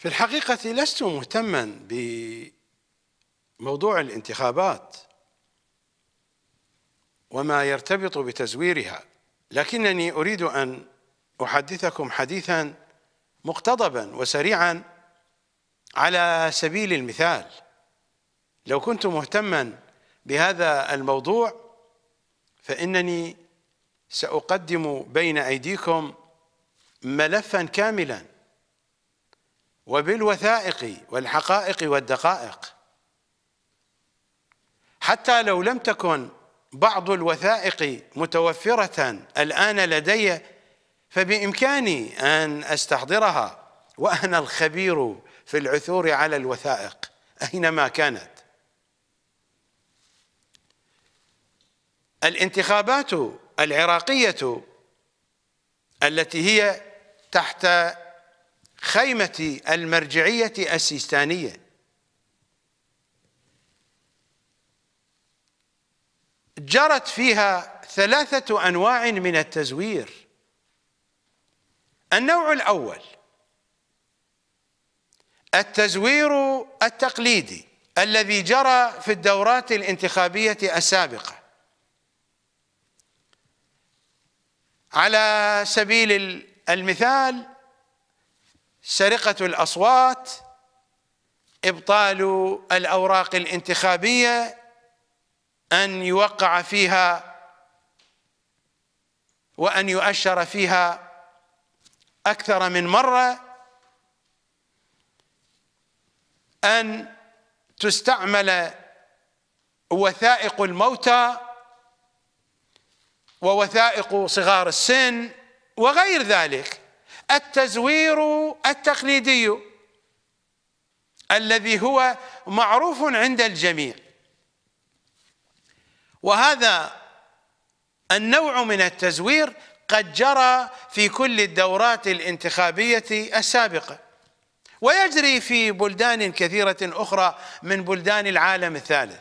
في الحقيقة لست مهتما بموضوع الانتخابات وما يرتبط بتزويرها لكنني أريد أن أحدثكم حديثا مقتضبا وسريعا على سبيل المثال لو كنت مهتما بهذا الموضوع فإنني سأقدم بين أيديكم ملفا كاملا وبالوثائق والحقائق والدقائق حتى لو لم تكن بعض الوثائق متوفرة الآن لدي فبإمكاني أن أستحضرها وأنا الخبير في العثور على الوثائق أينما كانت الانتخابات العراقية التي هي تحت خيمة المرجعية السيستانية جرت فيها ثلاثة أنواع من التزوير النوع الأول التزوير التقليدي الذي جرى في الدورات الانتخابية السابقة على سبيل المثال سرقة الأصوات إبطال الأوراق الانتخابية أن يوقع فيها وأن يؤشر فيها أكثر من مرة أن تستعمل وثائق الموتى ووثائق صغار السن وغير ذلك التزوير التقليدي الذي هو معروف عند الجميع وهذا النوع من التزوير قد جرى في كل الدورات الانتخابية السابقة ويجري في بلدان كثيرة أخرى من بلدان العالم الثالث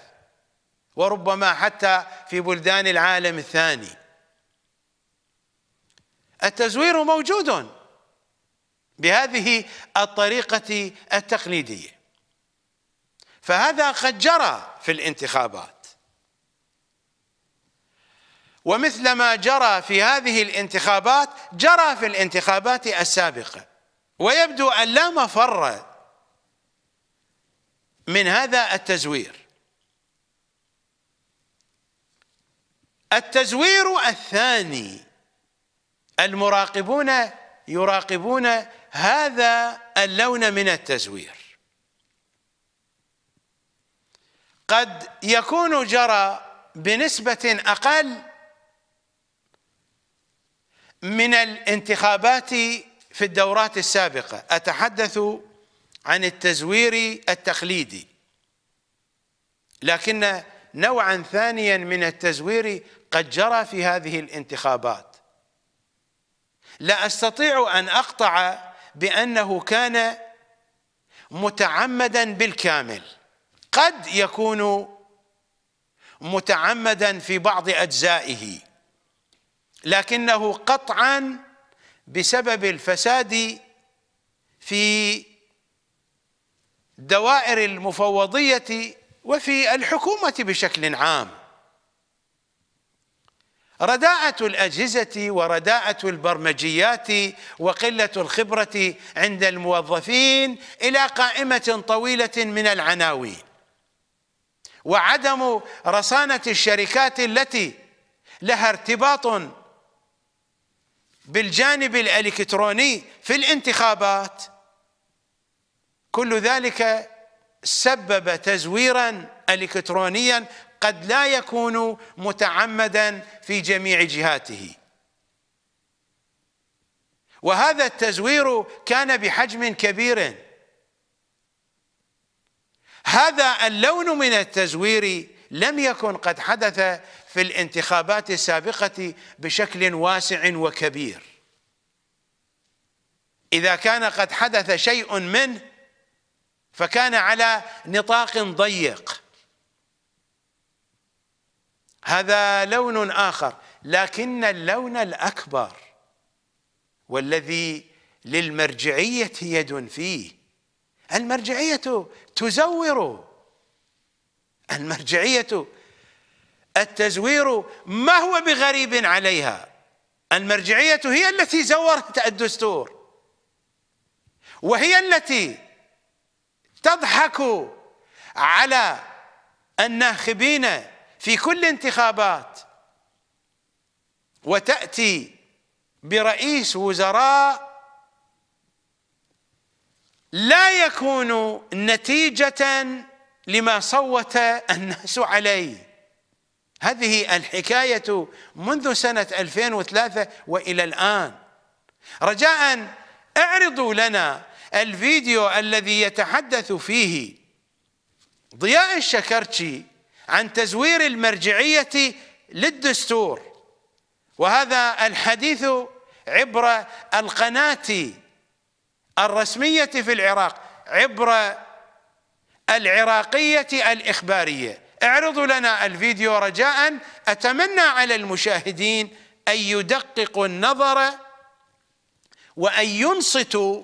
وربما حتى في بلدان العالم الثاني التزوير موجود بهذه الطريقة التقليدية فهذا قد جرى في الانتخابات ومثل ما جرى في هذه الانتخابات جرى في الانتخابات السابقة ويبدو أن لا مفر من هذا التزوير التزوير الثاني المراقبون يراقبون هذا اللون من التزوير قد يكون جرى بنسبة أقل من الانتخابات في الدورات السابقة أتحدث عن التزوير التقليدي لكن نوعا ثانيا من التزوير قد جرى في هذه الانتخابات لا أستطيع أن أقطع بأنه كان متعمدا بالكامل قد يكون متعمدا في بعض أجزائه لكنه قطعا بسبب الفساد في دوائر المفوضية وفي الحكومة بشكل عام رداءة الأجهزة ورداءة البرمجيات وقلة الخبرة عند الموظفين إلى قائمة طويلة من العناوين وعدم رصانة الشركات التي لها ارتباط بالجانب الإلكتروني في الانتخابات كل ذلك سبب تزويرا الكترونيا قد لا يكون متعمدا في جميع جهاته وهذا التزوير كان بحجم كبير هذا اللون من التزوير لم يكن قد حدث في الانتخابات السابقة بشكل واسع وكبير إذا كان قد حدث شيء منه فكان على نطاق ضيق هذا لون آخر لكن اللون الأكبر والذي للمرجعية يد فيه المرجعية تزور المرجعية التزوير ما هو بغريب عليها المرجعية هي التي زورت الدستور وهي التي تضحك على الناخبين في كل انتخابات وتأتي برئيس وزراء لا يكون نتيجة لما صوت الناس عليه هذه الحكاية منذ سنة 2003 وإلى الآن رجاء اعرضوا لنا الفيديو الذي يتحدث فيه ضياء الشكرتشي عن تزوير المرجعية للدستور وهذا الحديث عبر القناة الرسمية في العراق عبر العراقية الإخبارية اعرضوا لنا الفيديو رجاء أتمنى على المشاهدين أن يدققوا النظر وأن ينصتوا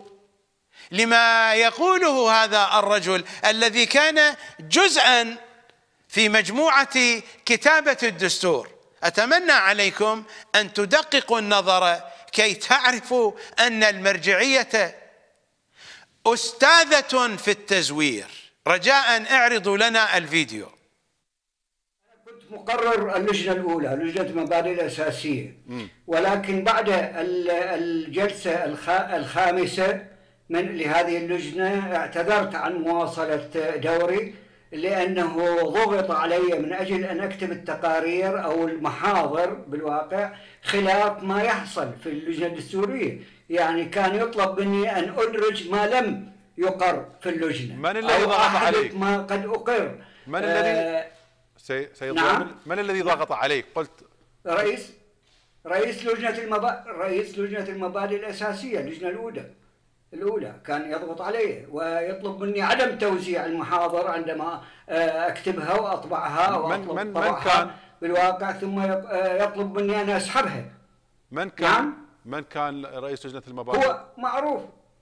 لما يقوله هذا الرجل الذي كان جزءا في مجموعة كتابة الدستور أتمنى عليكم أن تدققوا النظر كي تعرفوا أن المرجعية أستاذة في التزوير رجاء اعرضوا لنا الفيديو كنت مقرر اللجنة الأولى لجنة المبادئ الأساسية ولكن بعد الجلسة الخامسة من لهذه اللجنة اعتذرت عن مواصلة دوري لأنه ضغط علي من أجل أن أكتب التقارير أو المحاضر بالواقع خلاف ما يحصل في اللجنة الدستورية يعني كان يطلب مني أن أدرج ما لم يقر في اللجنة من الذي ضغط عليك؟ ما قد أقر من آه الذي سي... نعم؟ من الذي ضغط عليك؟ قلت رئيس رئيس لجنة المبادئ رئيس لجنة المبادئ الأساسية اللجنة الأولى الأولى كان يضغط علي ويطلب مني عدم توزيع المحاضر عندما آه، أكتبها وأطبعها وأطلب من, من, كان بالواقع ثم آه، يطلب مني أن أسحبها من كان نعم؟ من كان رئيس لجنة المبادئ؟ هو معروف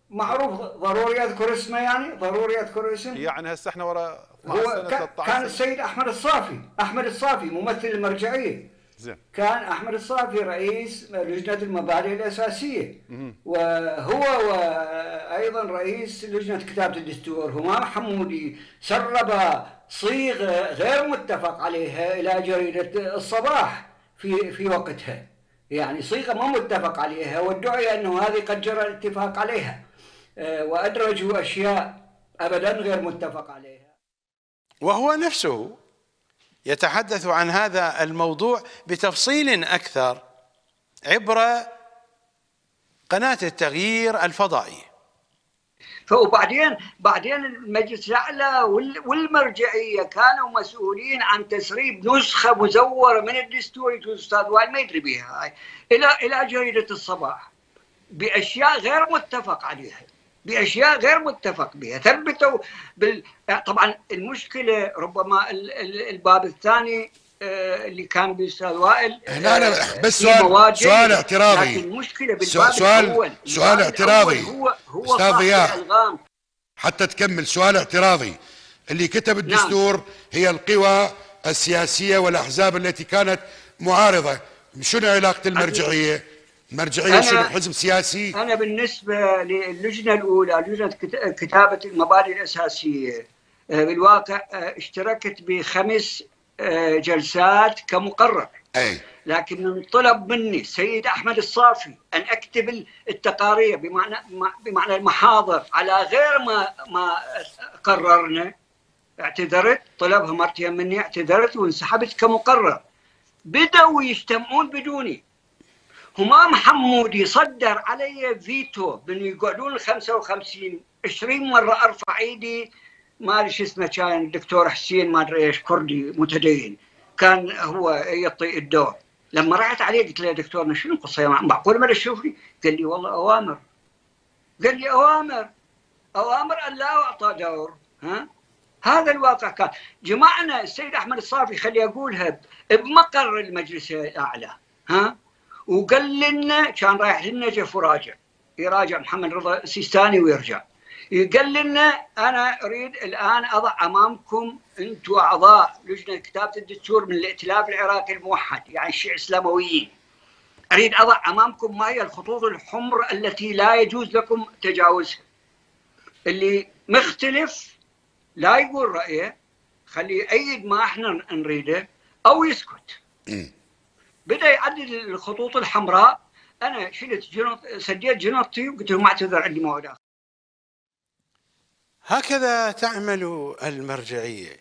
معروف ضروري أذكر اسمه يعني ضروري أذكر اسمه يعني هسه احنا ورا هو كان السيد أحمد الصافي أحمد الصافي ممثل المرجعية زين. كان احمد الصافي رئيس لجنه المبادئ الاساسيه مم. وهو وايضا رئيس لجنه كتابه الدستور هما حمودي سرب صيغه غير متفق عليها الى جريده الصباح في في وقتها يعني صيغه ما متفق عليها وادعي انه هذه قد جرى الاتفاق عليها آه، وادرجوا اشياء ابدا غير متفق عليها وهو نفسه يتحدث عن هذا الموضوع بتفصيل اكثر عبر قناه التغيير الفضائيه وبعدين بعدين المجلس الاعلى والمرجعيه كانوا مسؤولين عن تسريب نسخه مزوره من الدستور الاستاذ وائل ما يدري بها الى الى جريده الصباح باشياء غير متفق عليها باشياء غير متفق بها ثبتوا بال... طبعا المشكله ربما الباب الثاني آه، اللي كان بالاستاذ وائل هنا أنا آه، بس سؤال سؤال اعتراضي لكن المشكله بالباب سؤال الأول. سؤال اعتراضي هو هو استاذ ضياء حتى تكمل سؤال اعتراضي اللي كتب نعم. الدستور نعم. هي القوى السياسيه والاحزاب التي كانت معارضه شنو علاقه المرجعيه؟ مرجعيه شنو حزب سياسي انا بالنسبه للجنه الاولى لجنه كتابه المبادئ الاساسيه آه، بالواقع آه، اشتركت بخمس آه، جلسات كمقرر أي. لكن طلب مني سيد احمد الصافي ان اكتب التقارير بمعنى بمعنى المحاضر على غير ما ما قررنا اعتذرت طلبها مرتين مني اعتذرت وانسحبت كمقرر بدأوا يجتمعون بدوني همام حمودي صدر علي فيتو من يقعدون 55 20 مره ارفع ايدي ما ادري شو اسمه كان الدكتور حسين ما ادري ايش كردي متدين كان هو يعطي الدور لما رحت عليه قلت له يا دكتور شنو القصه يعني معقول ما تشوفني؟ قال لي والله اوامر قال لي اوامر اوامر ان لا اعطى دور ها هذا الواقع كان جماعنا السيد احمد الصافي خلي اقولها بمقر المجلس الاعلى ها وقال لنا كان رايح للنجف وراجع يراجع محمد رضا السيستاني ويرجع قال لنا انا اريد الان اضع امامكم انتم اعضاء لجنه كتابه الدستور من الائتلاف العراقي الموحد يعني الشيعة الاسلامويين اريد اضع امامكم ما هي الخطوط الحمر التي لا يجوز لكم تجاوزها اللي مختلف لا يقول رايه خليه يأيد ما احنا نريده او يسكت بدا يعدد الخطوط الحمراء انا شلت جنط سديت جنطتي وقلت له ما اعتذر عندي مواد هكذا تعمل المرجعيه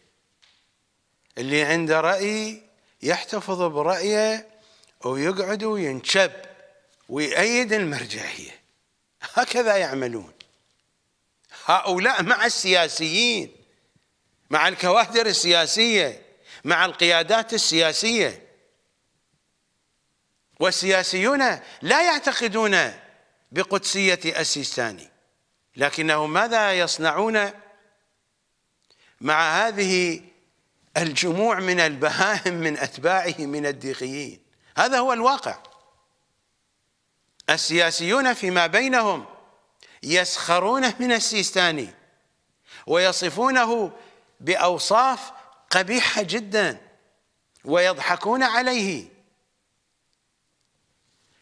اللي عنده راي يحتفظ برايه ويقعد وينشب ويأيد المرجعيه هكذا يعملون هؤلاء مع السياسيين مع الكوادر السياسيه مع القيادات السياسيه والسياسيون لا يعتقدون بقدسية السيستاني لكنهم ماذا يصنعون مع هذه الجموع من البهائم من أتباعه من الديقيين هذا هو الواقع السياسيون فيما بينهم يسخرون من السيستاني ويصفونه بأوصاف قبيحة جدا ويضحكون عليه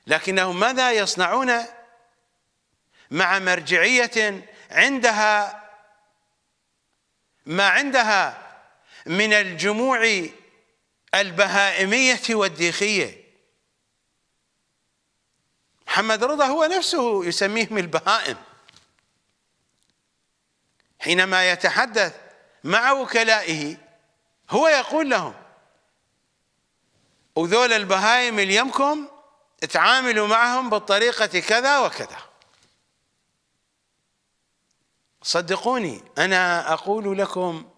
لكنهم ماذا يصنعون مع مرجعية عندها ما عندها من الجموع البهائمية والديخية محمد رضا هو نفسه يسميهم البهائم حينما يتحدث مع وكلائه هو يقول لهم وذول البهائم اليمكم تعاملوا معهم بالطريقة كذا وكذا صدقوني أنا أقول لكم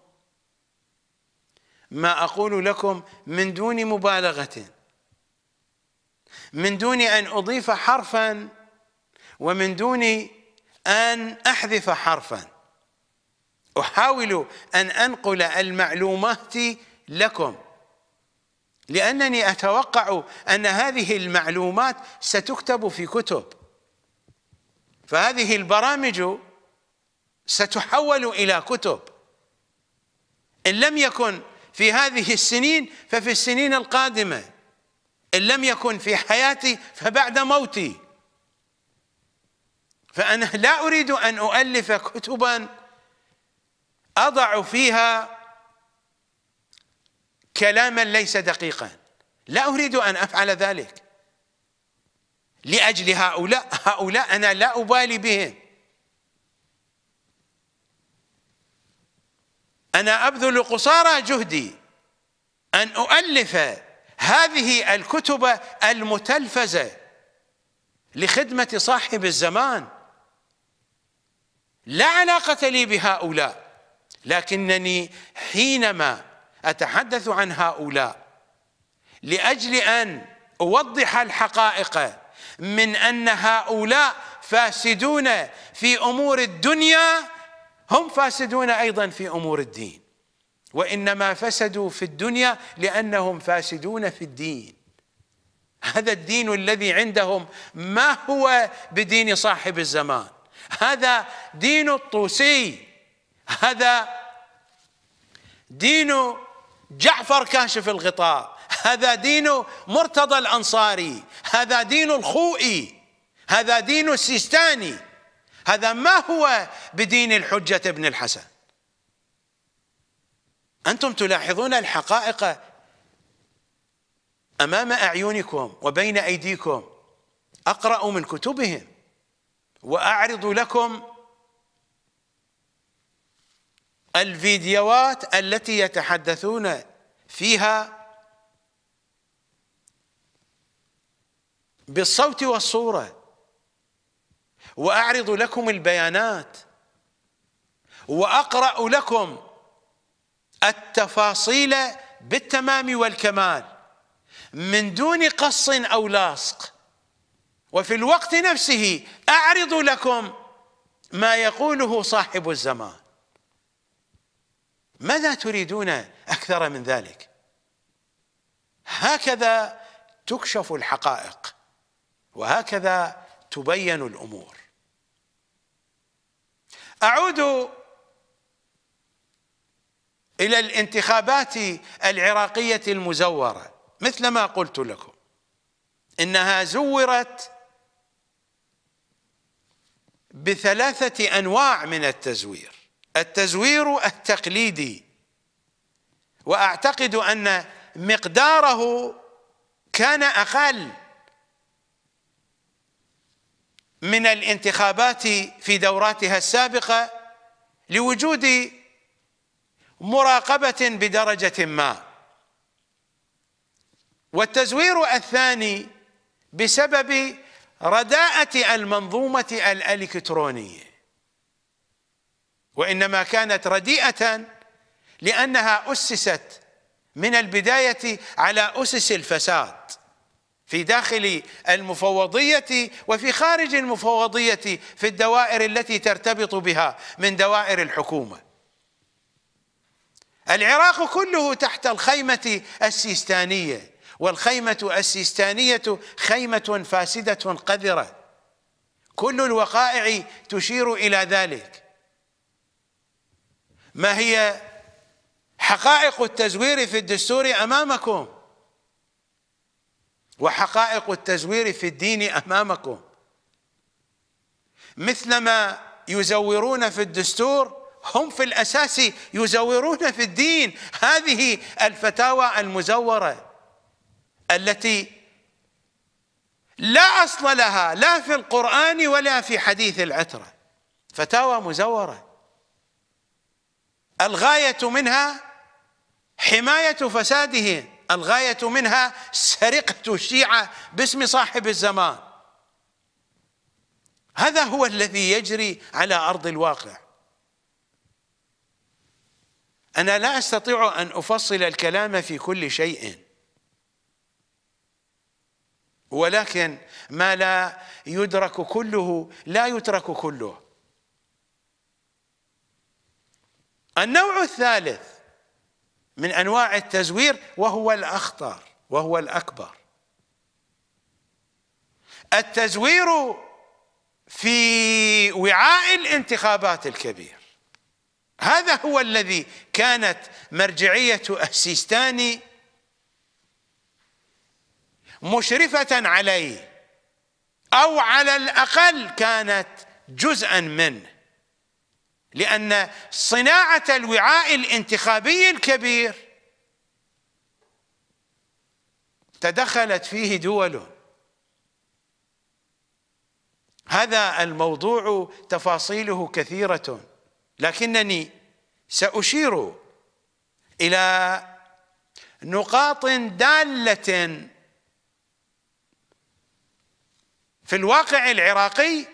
ما أقول لكم من دون مبالغة من دون أن أضيف حرفا ومن دون أن أحذف حرفا أحاول أن أنقل المعلومات لكم لأنني أتوقع أن هذه المعلومات ستكتب في كتب فهذه البرامج ستحول إلى كتب إن لم يكن في هذه السنين ففي السنين القادمة إن لم يكن في حياتي فبعد موتي فأنا لا أريد أن أؤلف كتبا أضع فيها كلاما ليس دقيقا لا أريد أن أفعل ذلك لأجل هؤلاء هؤلاء أنا لا أبالي بهم أنا أبذل قصارى جهدي أن أؤلف هذه الكتب المتلفزة لخدمة صاحب الزمان لا علاقة لي بهؤلاء لكنني حينما أتحدث عن هؤلاء لأجل أن أوضح الحقائق من أن هؤلاء فاسدون في أمور الدنيا هم فاسدون أيضا في أمور الدين وإنما فسدوا في الدنيا لأنهم فاسدون في الدين هذا الدين الذي عندهم ما هو بدين صاحب الزمان هذا دين الطوسي هذا دين جعفر كاشف الغطاء هذا دين مرتضى الأنصاري هذا دين الخوئي هذا دين السيستاني هذا ما هو بدين الحجة ابن الحسن أنتم تلاحظون الحقائق أمام أعينكم وبين أيديكم أقرأ من كتبهم وأعرض لكم الفيديوهات التي يتحدثون فيها بالصوت والصورة وأعرض لكم البيانات وأقرأ لكم التفاصيل بالتمام والكمال من دون قص أو لاصق وفي الوقت نفسه أعرض لكم ما يقوله صاحب الزمان ماذا تريدون اكثر من ذلك هكذا تكشف الحقائق وهكذا تبين الامور اعود الى الانتخابات العراقيه المزوره مثل ما قلت لكم انها زورت بثلاثه انواع من التزوير التزوير التقليدي واعتقد ان مقداره كان اقل من الانتخابات في دوراتها السابقه لوجود مراقبه بدرجه ما والتزوير الثاني بسبب رداءه المنظومه الالكترونيه وانما كانت رديئه لانها اسست من البدايه على اسس الفساد في داخل المفوضيه وفي خارج المفوضيه في الدوائر التي ترتبط بها من دوائر الحكومه العراق كله تحت الخيمه السيستانيه والخيمه السيستانيه خيمه فاسده قذره كل الوقائع تشير الى ذلك ما هي حقائق التزوير في الدستور امامكم وحقائق التزوير في الدين امامكم مثلما يزورون في الدستور هم في الاساس يزورون في الدين هذه الفتاوى المزوره التي لا اصل لها لا في القران ولا في حديث العتره فتاوى مزوره الغاية منها حماية فسادهم الغاية منها سرقة الشيعة باسم صاحب الزمان هذا هو الذي يجري على أرض الواقع أنا لا أستطيع أن أفصل الكلام في كل شيء ولكن ما لا يدرك كله لا يترك كله النوع الثالث من انواع التزوير وهو الاخطر وهو الاكبر التزوير في وعاء الانتخابات الكبير هذا هو الذي كانت مرجعية السيستاني مشرفة عليه أو على الأقل كانت جزءا منه لأن صناعة الوعاء الانتخابي الكبير تدخلت فيه دول هذا الموضوع تفاصيله كثيرة لكنني سأشير إلى نقاط دالة في الواقع العراقي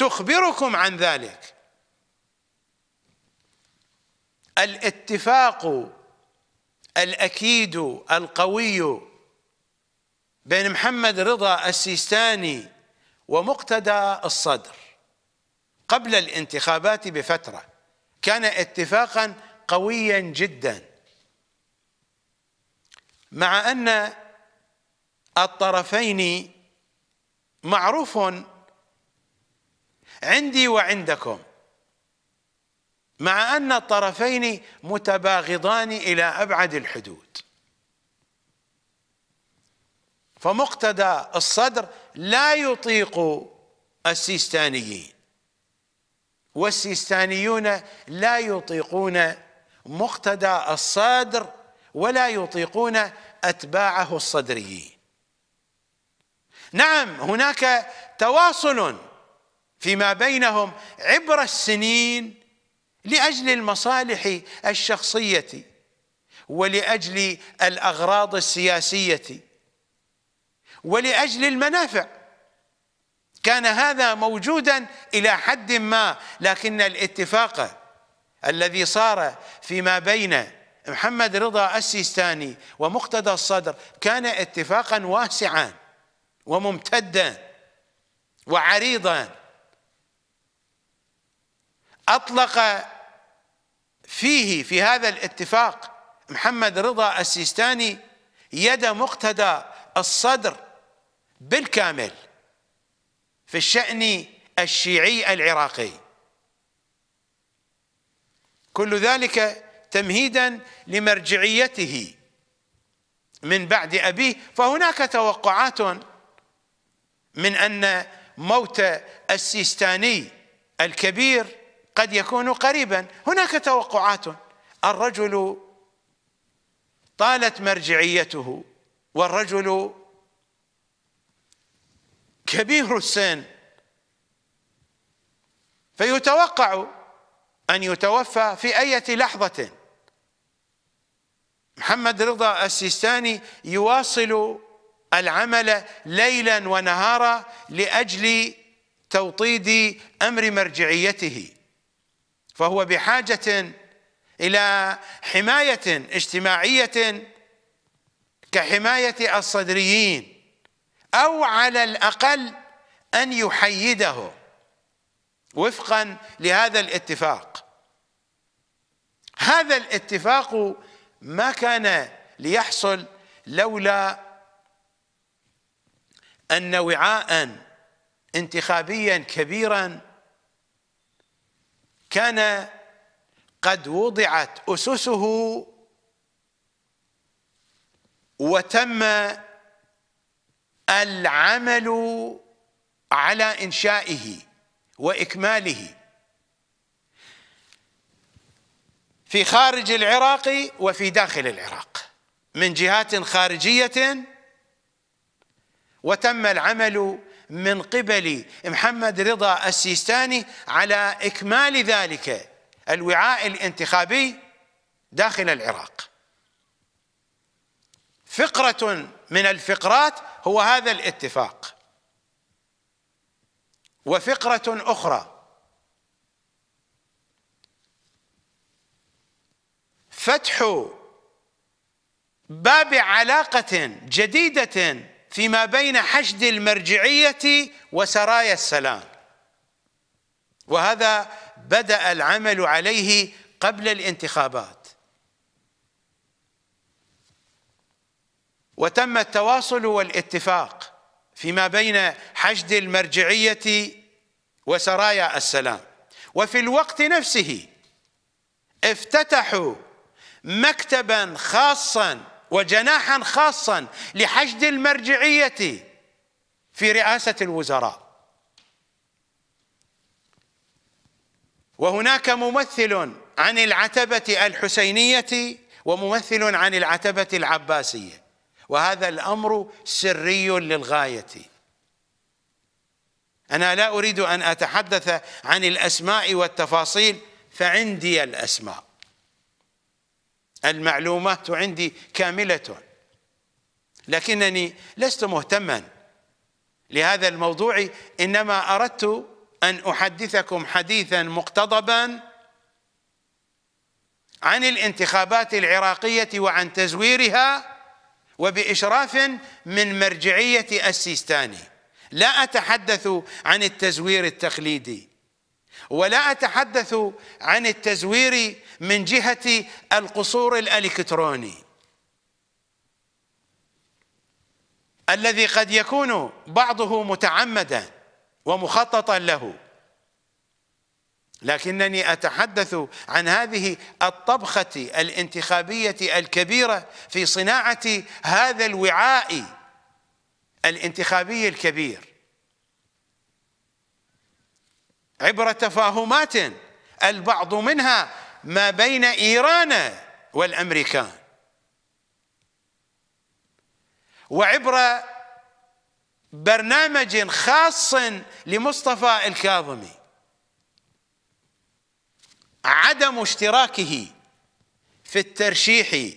تخبركم عن ذلك الاتفاق الاكيد القوي بين محمد رضا السيستاني ومقتدى الصدر قبل الانتخابات بفتره كان اتفاقا قويا جدا مع ان الطرفين معروف عندي وعندكم مع أن الطرفين متباغضان إلى أبعد الحدود فمقتدى الصدر لا يطيق السيستانيين والسيستانيون لا يطيقون مقتدى الصدر ولا يطيقون أتباعه الصدريين نعم هناك تواصل فيما بينهم عبر السنين لاجل المصالح الشخصيه ولاجل الاغراض السياسيه ولاجل المنافع كان هذا موجودا الى حد ما لكن الاتفاق الذي صار فيما بين محمد رضا السيستاني ومقتدى الصدر كان اتفاقا واسعا وممتدا وعريضا أطلق فيه في هذا الاتفاق محمد رضا السيستاني يد مقتدى الصدر بالكامل في الشأن الشيعي العراقي كل ذلك تمهيدا لمرجعيته من بعد أبيه فهناك توقعات من أن موت السيستاني الكبير قد يكون قريبا هناك توقعات الرجل طالت مرجعيته والرجل كبير السن فيتوقع ان يتوفى في اي لحظه محمد رضا السيستاني يواصل العمل ليلا ونهارا لاجل توطيد امر مرجعيته فهو بحاجة إلى حماية اجتماعية كحماية الصدريين أو على الأقل أن يحيده وفقا لهذا الاتفاق هذا الاتفاق ما كان ليحصل لولا أن وعاء انتخابيا كبيرا كان قد وضعت أسسه وتم العمل على إنشائه وإكماله في خارج العراق وفي داخل العراق من جهات خارجية وتم العمل من قبل محمد رضا السيستاني على إكمال ذلك الوعاء الانتخابي داخل العراق فقرة من الفقرات هو هذا الاتفاق وفقرة أخرى فتح باب علاقة جديدة فيما بين حشد المرجعية وسرايا السلام وهذا بدأ العمل عليه قبل الانتخابات وتم التواصل والاتفاق فيما بين حشد المرجعية وسرايا السلام وفي الوقت نفسه افتتحوا مكتبا خاصا وجناحا خاصا لحشد المرجعية في رئاسة الوزراء وهناك ممثل عن العتبة الحسينية وممثل عن العتبة العباسية وهذا الأمر سري للغاية أنا لا أريد أن أتحدث عن الأسماء والتفاصيل فعندي الأسماء المعلومات عندي كاملة لكنني لست مهتما لهذا الموضوع إنما أردت أن أحدثكم حديثا مقتضبا عن الانتخابات العراقية وعن تزويرها وبإشراف من مرجعية السيستاني لا أتحدث عن التزوير التقليدي ولا أتحدث عن التزوير من جهة القصور الإلكتروني الذي قد يكون بعضه متعمدا ومخططا له لكنني أتحدث عن هذه الطبخة الانتخابية الكبيرة في صناعة هذا الوعاء الانتخابي الكبير عبر تفاهمات البعض منها ما بين إيران والأمريكان وعبر برنامج خاص لمصطفى الكاظمي عدم اشتراكه في الترشيح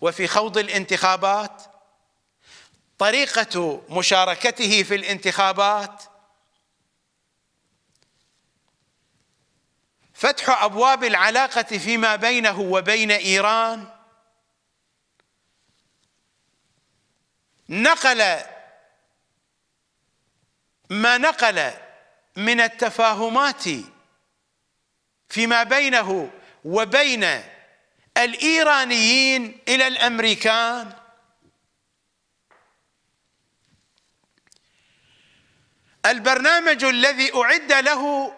وفي خوض الانتخابات طريقة مشاركته في الانتخابات فتح ابواب العلاقه فيما بينه وبين ايران نقل ما نقل من التفاهمات فيما بينه وبين الايرانيين الى الامريكان البرنامج الذي اعد له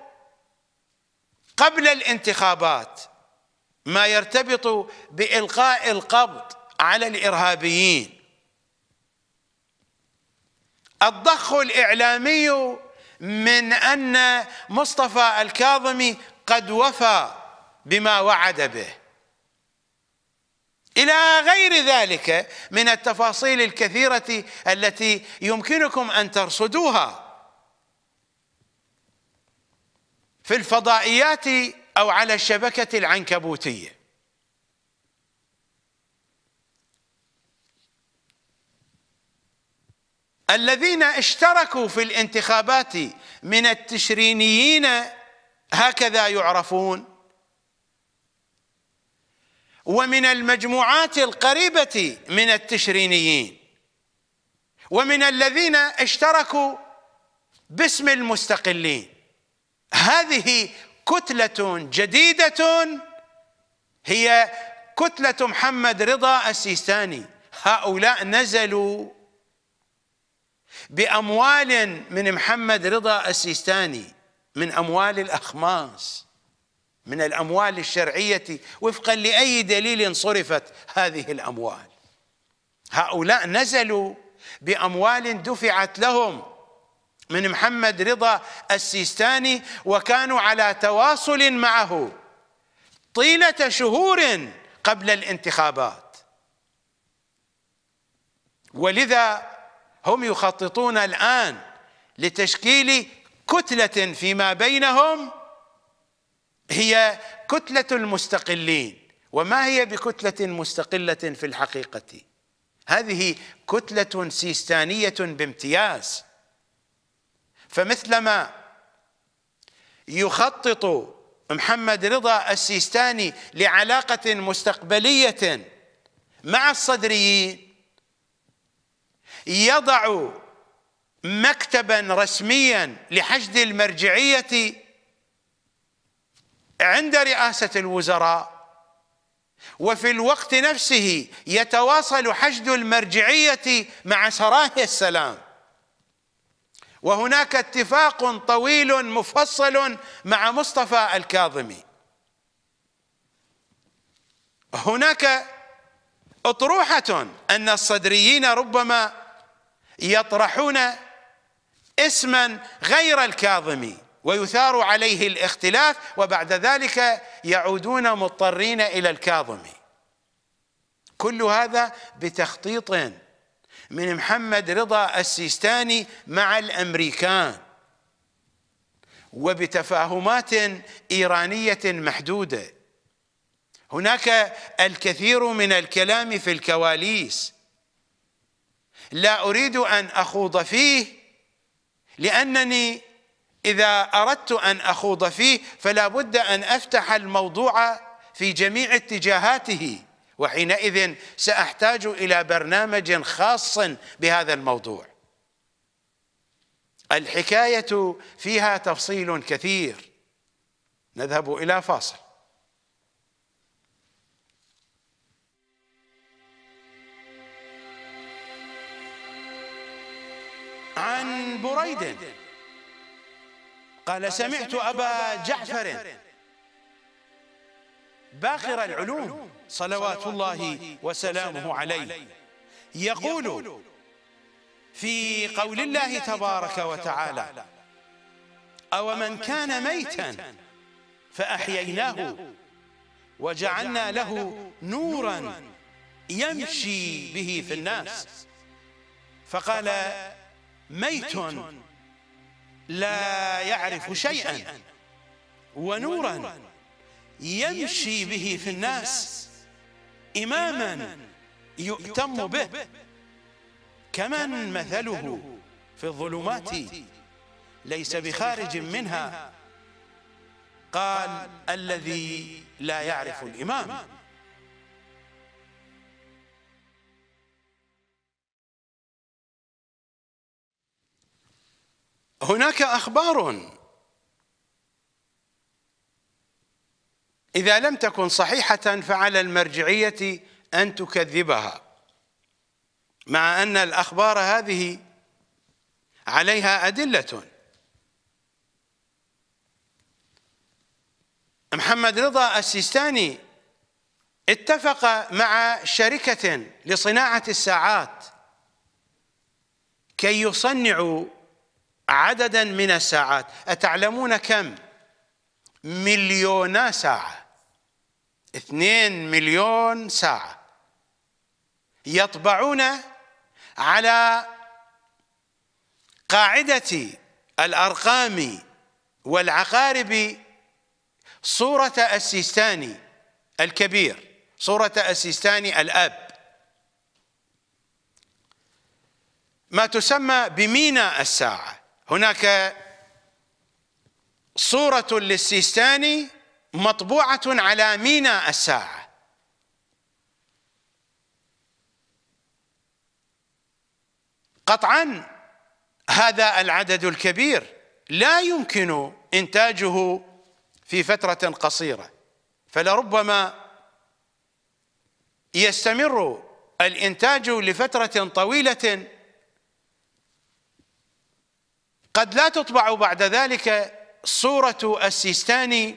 قبل الانتخابات ما يرتبط بإلقاء القبض على الإرهابيين الضخ الإعلامي من أن مصطفى الكاظمي قد وفى بما وعد به إلى غير ذلك من التفاصيل الكثيرة التي يمكنكم أن ترصدوها في الفضائيات أو على الشبكة العنكبوتية الذين اشتركوا في الانتخابات من التشرينيين هكذا يعرفون ومن المجموعات القريبة من التشرينيين ومن الذين اشتركوا باسم المستقلين هذه كتلة جديدة هي كتلة محمد رضا السيستاني هؤلاء نزلوا بأموال من محمد رضا السيستاني من أموال الأخماس من الأموال الشرعية وفقا لأي دليل صرفت هذه الأموال هؤلاء نزلوا بأموال دفعت لهم من محمد رضا السيستاني وكانوا على تواصل معه طيله شهور قبل الانتخابات ولذا هم يخططون الان لتشكيل كتله فيما بينهم هي كتله المستقلين وما هي بكتله مستقله في الحقيقه هذه كتله سيستانيه بامتياز فمثلما يخطط محمد رضا السيستاني لعلاقة مستقبلية مع الصدريين يضع مكتبا رسميا لحشد المرجعية عند رئاسة الوزراء وفي الوقت نفسه يتواصل حشد المرجعية مع سرايا السلام وهناك اتفاق طويل مفصل مع مصطفى الكاظمي هناك اطروحه ان الصدريين ربما يطرحون اسما غير الكاظمي ويثار عليه الاختلاف وبعد ذلك يعودون مضطرين الى الكاظمي كل هذا بتخطيط من محمد رضا السيستاني مع الأمريكان وبتفاهمات إيرانية محدودة هناك الكثير من الكلام في الكواليس لا أريد أن أخوض فيه لأنني إذا أردت أن أخوض فيه فلا بد أن أفتح الموضوع في جميع اتجاهاته وحينئذ ساحتاج الى برنامج خاص بهذا الموضوع الحكايه فيها تفصيل كثير نذهب الى فاصل عن بريد قال سمعت ابا جعفر باخر العلوم صلوات الله وسلامه عليه يقول في قول الله تبارك وتعالى أو من كان ميتا فأحييناه وجعلنا له نورا يمشي به في الناس فقال ميت لا يعرف شيئا ونورا يمشي به في الناس إماما يؤتم به كمن مثله في الظلمات ليس بخارج منها قال الذي لا يعرف الإمام هناك أخبار إذا لم تكن صحيحة فعلى المرجعية أن تكذبها مع أن الأخبار هذه عليها أدلة محمد رضا السيستاني اتفق مع شركة لصناعة الساعات كي يصنعوا عددا من الساعات أتعلمون كم مليونا ساعة اثنين مليون ساعة يطبعون على قاعدة الأرقام والعقارب صورة السيستاني الكبير صورة السيستاني الأب ما تسمى بمينا الساعة هناك صورة للسيستاني مطبوعة على ميناء الساعة قطعا هذا العدد الكبير لا يمكن إنتاجه في فترة قصيرة فلربما يستمر الإنتاج لفترة طويلة قد لا تطبع بعد ذلك صورة السيستاني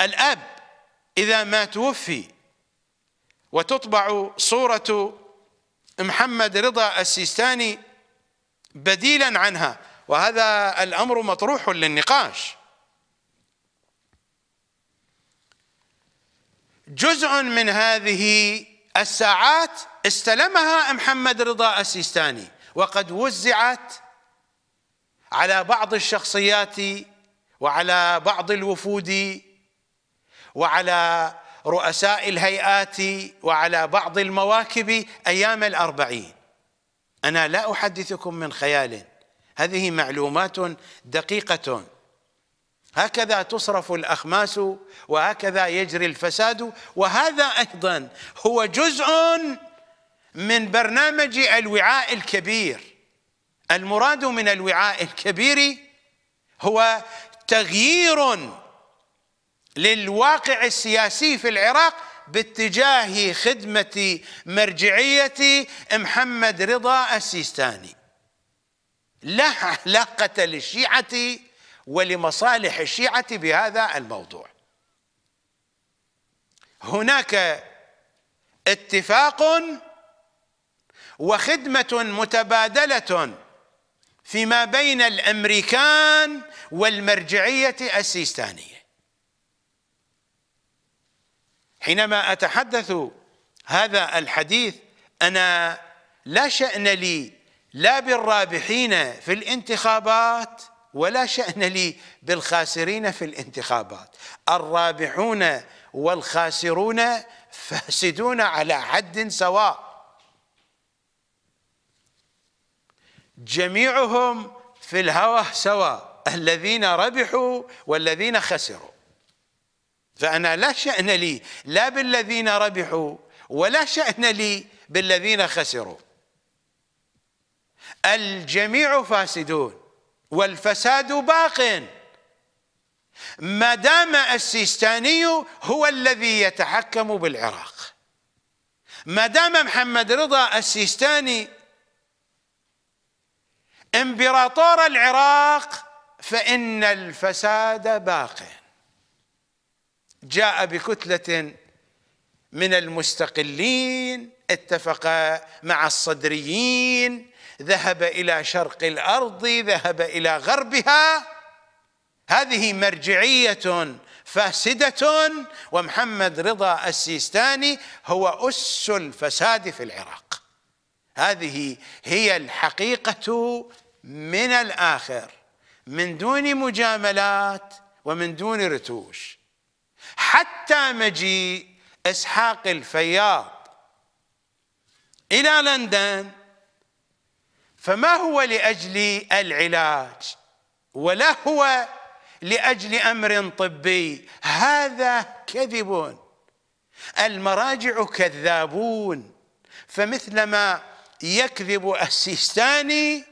الأب إذا ما توفي وتطبع صورة محمد رضا السيستاني بديلا عنها وهذا الأمر مطروح للنقاش جزء من هذه الساعات استلمها محمد رضا السيستاني وقد وزعت على بعض الشخصيات وعلى بعض الوفود وعلى رؤساء الهيئات وعلى بعض المواكب أيام الأربعين أنا لا أحدثكم من خيال هذه معلومات دقيقة هكذا تصرف الأخماس وهكذا يجري الفساد وهذا أيضا هو جزء من برنامج الوعاء الكبير المراد من الوعاء الكبير هو تغيير للواقع السياسي في العراق باتجاه خدمة مرجعية محمد رضا السيستاني لا علاقة للشيعة ولمصالح الشيعة بهذا الموضوع هناك اتفاق وخدمة متبادلة فيما بين الأمريكان والمرجعية السيستانية حينما اتحدث هذا الحديث انا لا شان لي لا بالرابحين في الانتخابات ولا شان لي بالخاسرين في الانتخابات الرابحون والخاسرون فاسدون على حد سواء جميعهم في الهوى سواء الذين ربحوا والذين خسروا فأنا لا شأن لي لا بالذين ربحوا ولا شأن لي بالذين خسروا الجميع فاسدون والفساد باق ما دام السيستاني هو الذي يتحكم بالعراق ما دام محمد رضا السيستاني امبراطور العراق فإن الفساد باقٍ جاء بكتلة من المستقلين اتفق مع الصدريين ذهب إلى شرق الأرض ذهب إلى غربها هذه مرجعية فاسدة ومحمد رضا السيستاني هو أس الفساد في العراق هذه هي الحقيقة من الآخر من دون مجاملات ومن دون رتوش حتى مجيء اسحاق الفياض الى لندن فما هو لاجل العلاج ولا هو لاجل امر طبي هذا كذب المراجع كذابون فمثلما يكذب السيستاني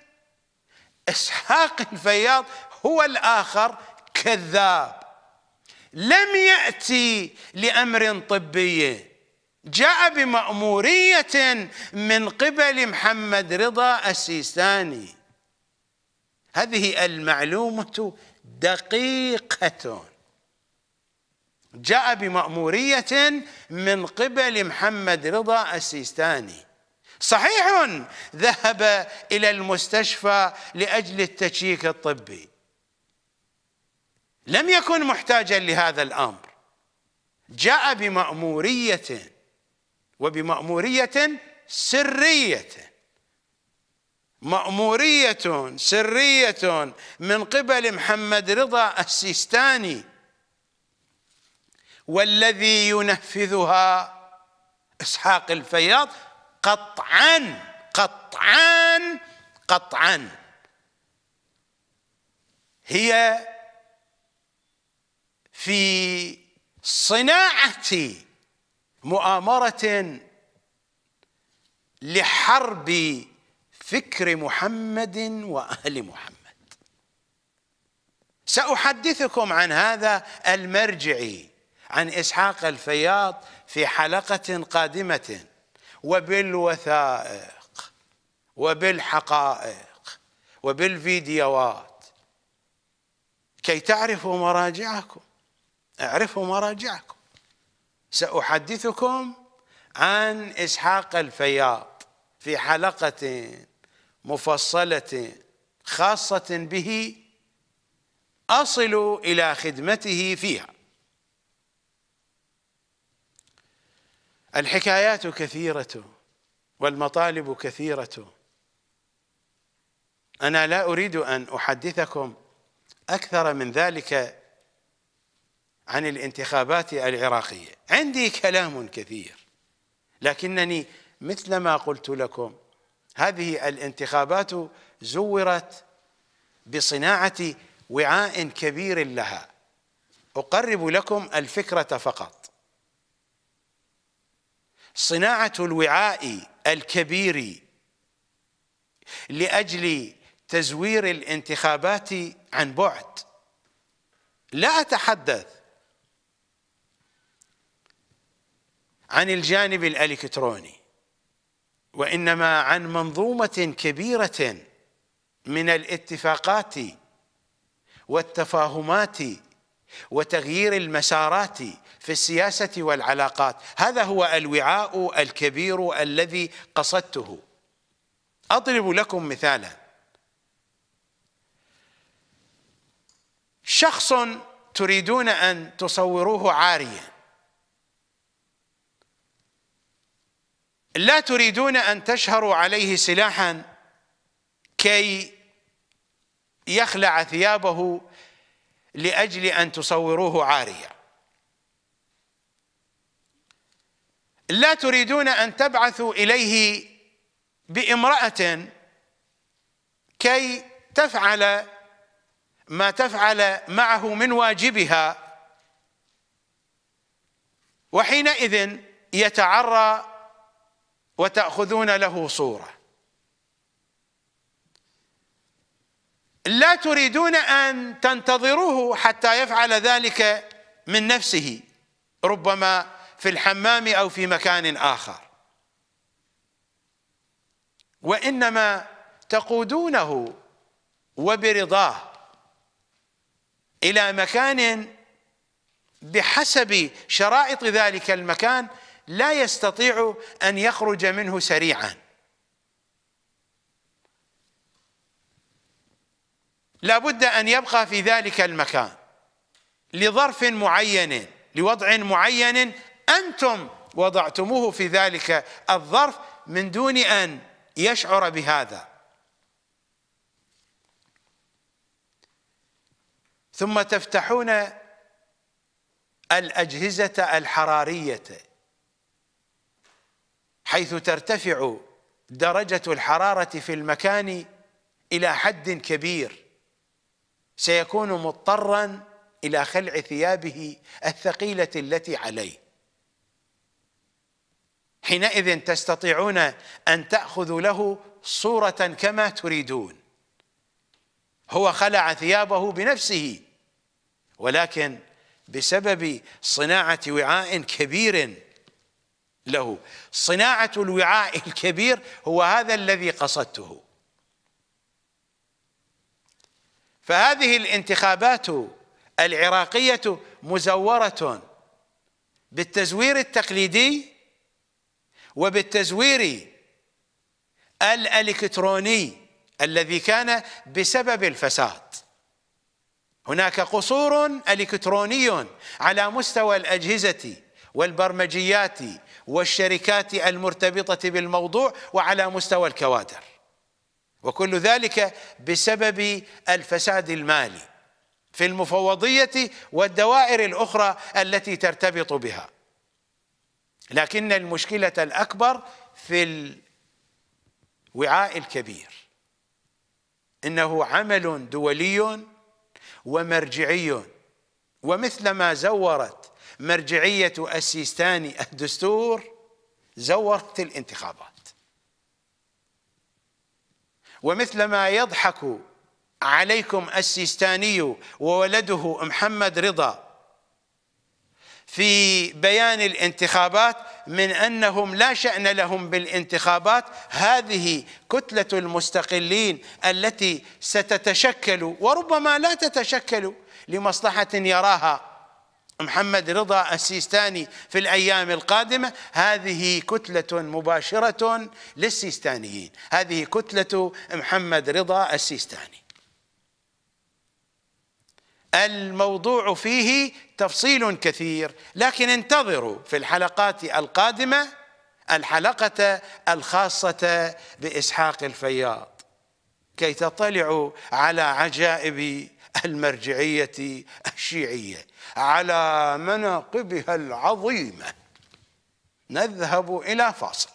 اسحاق الفياض هو الاخر كذاب لم يأتي لأمر طبي جاء بمأمورية من قبل محمد رضا السيستاني هذه المعلومة دقيقة جاء بمأمورية من قبل محمد رضا السيستاني صحيح ذهب إلى المستشفى لأجل التشيك الطبي لم يكن محتاجا لهذا الامر جاء بمأمورية وبمأمورية سرية مأمورية سرية من قبل محمد رضا السيستاني والذي ينفذها اسحاق الفياض قطعا قطعا قطعا هي في صناعه مؤامره لحرب فكر محمد واهل محمد ساحدثكم عن هذا المرجع عن اسحاق الفياض في حلقه قادمه وبالوثائق وبالحقائق وبالفيديوهات كي تعرفوا مراجعكم اعرفوا مراجعكم سأحدثكم عن إسحاق الفياض في حلقة مفصلة خاصة به أصل إلى خدمته فيها الحكايات كثيرة والمطالب كثيرة أنا لا أريد أن أحدثكم أكثر من ذلك عن الانتخابات العراقية عندي كلام كثير لكنني مثلما قلت لكم هذه الانتخابات زورت بصناعة وعاء كبير لها أقرب لكم الفكرة فقط صناعة الوعاء الكبير لأجل تزوير الانتخابات عن بعد لا أتحدث عن الجانب الالكتروني وانما عن منظومه كبيره من الاتفاقات والتفاهمات وتغيير المسارات في السياسه والعلاقات هذا هو الوعاء الكبير الذي قصدته اضرب لكم مثالا شخص تريدون ان تصوروه عاريا لا تريدون أن تشهروا عليه سلاحا كي يخلع ثيابه لأجل أن تصوروه عاريا لا تريدون أن تبعثوا إليه بامرأة كي تفعل ما تفعل معه من واجبها وحينئذ يتعرى وتأخذون له صورة لا تريدون أن تنتظروه حتى يفعل ذلك من نفسه ربما في الحمام أو في مكان آخر وإنما تقودونه وبرضاه إلى مكان بحسب شرائط ذلك المكان لا يستطيع ان يخرج منه سريعا لابد ان يبقى في ذلك المكان لظرف معين لوضع معين انتم وضعتموه في ذلك الظرف من دون ان يشعر بهذا ثم تفتحون الاجهزه الحراريه حيث ترتفع درجة الحرارة في المكان إلى حد كبير سيكون مضطرا إلى خلع ثيابه الثقيلة التي عليه حينئذ تستطيعون أن تأخذوا له صورة كما تريدون هو خلع ثيابه بنفسه ولكن بسبب صناعة وعاء كبير له صناعة الوعاء الكبير هو هذا الذي قصدته فهذه الانتخابات العراقية مزورة بالتزوير التقليدي وبالتزوير الالكتروني الذي كان بسبب الفساد هناك قصور الكتروني على مستوى الاجهزه والبرمجيات والشركات المرتبطة بالموضوع وعلى مستوى الكوادر وكل ذلك بسبب الفساد المالي في المفوضية والدوائر الأخرى التي ترتبط بها لكن المشكلة الأكبر في الوعاء الكبير إنه عمل دولي ومرجعي ومثلما زورت مرجعية السيستاني الدستور زورت الانتخابات ومثلما يضحك عليكم السيستاني وولده محمد رضا في بيان الانتخابات من انهم لا شان لهم بالانتخابات هذه كتله المستقلين التي ستتشكل وربما لا تتشكل لمصلحه يراها محمد رضا السيستاني في الأيام القادمة هذه كتلة مباشرة للسيستانيين هذه كتلة محمد رضا السيستاني الموضوع فيه تفصيل كثير لكن انتظروا في الحلقات القادمة الحلقة الخاصة بإسحاق الفياض كي تطلعوا على عجائب المرجعية الشيعية على مناقبها العظيمة نذهب إلى فاصل